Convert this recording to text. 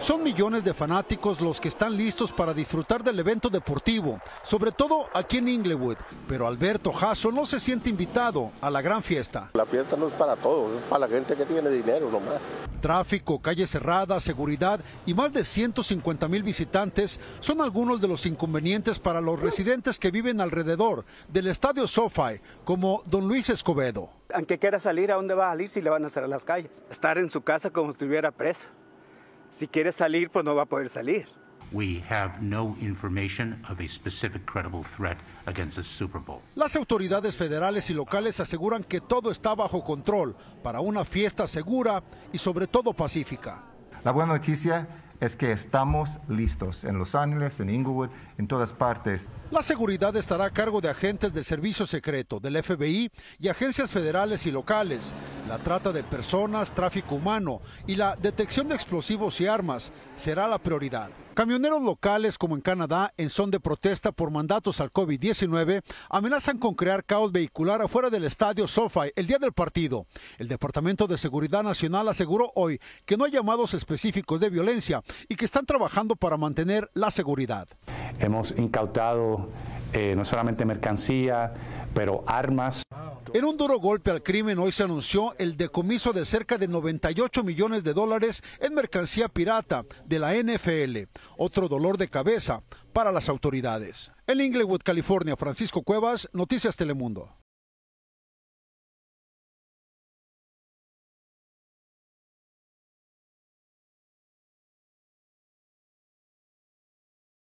Son millones de fanáticos los que están listos para disfrutar del evento deportivo, sobre todo aquí en Inglewood, pero Alberto Jasso no se siente invitado a la gran fiesta. La fiesta no es para todos, es para la gente que tiene dinero nomás. Tráfico, calle cerrada, seguridad y más de 150 mil visitantes son algunos de los inconvenientes para los residentes que viven alrededor del estadio SoFi, como don Luis Escobedo. Aunque quiera salir, ¿a dónde va a salir si le van a cerrar las calles? Estar en su casa como si estuviera preso. Si quiere salir, pues no va a poder salir. Las autoridades federales y locales aseguran que todo está bajo control para una fiesta segura y sobre todo pacífica. La buena noticia es que estamos listos en Los Ángeles, en Inglewood, en todas partes. La seguridad estará a cargo de agentes del Servicio Secreto, del FBI y agencias federales y locales, la trata de personas, tráfico humano y la detección de explosivos y armas será la prioridad. Camioneros locales, como en Canadá, en son de protesta por mandatos al COVID-19, amenazan con crear caos vehicular afuera del estadio SoFi el día del partido. El Departamento de Seguridad Nacional aseguró hoy que no hay llamados específicos de violencia y que están trabajando para mantener la seguridad. Hemos incautado eh, no solamente mercancía, pero armas en un duro golpe al crimen hoy se anunció el decomiso de cerca de 98 millones de dólares en mercancía pirata de la NFL, otro dolor de cabeza para las autoridades. En Inglewood, California, Francisco Cuevas, Noticias Telemundo.